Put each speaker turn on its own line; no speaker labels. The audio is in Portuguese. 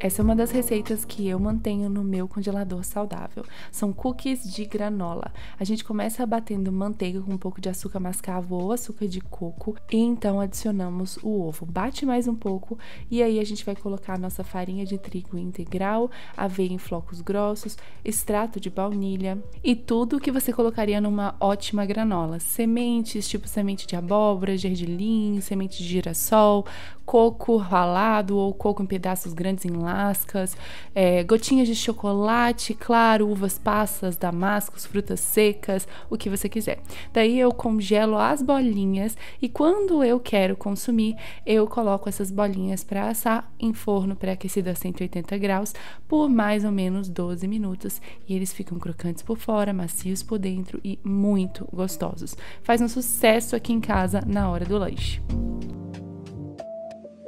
Essa é uma das receitas que eu mantenho no meu congelador saudável. São cookies de granola. A gente começa batendo manteiga com um pouco de açúcar mascavo ou açúcar de coco e então adicionamos o ovo. Bate mais um pouco e aí a gente vai colocar a nossa farinha de trigo integral, aveia em flocos grossos, extrato de baunilha e tudo o que você colocaria numa ótima granola. Sementes, tipo semente de abóbora, gergelim, semente de girassol, coco ralado ou coco em pedaços grandes em lascas, é, gotinhas de chocolate, claro, uvas passas, damascos, frutas secas, o que você quiser. Daí eu congelo as bolinhas e quando eu quero consumir, eu coloco essas bolinhas para assar em forno pré-aquecido a 180 graus por mais ou menos 12 minutos e eles ficam crocantes por fora, macios por dentro e muito gostosos. Faz um sucesso aqui em casa na hora do lanche.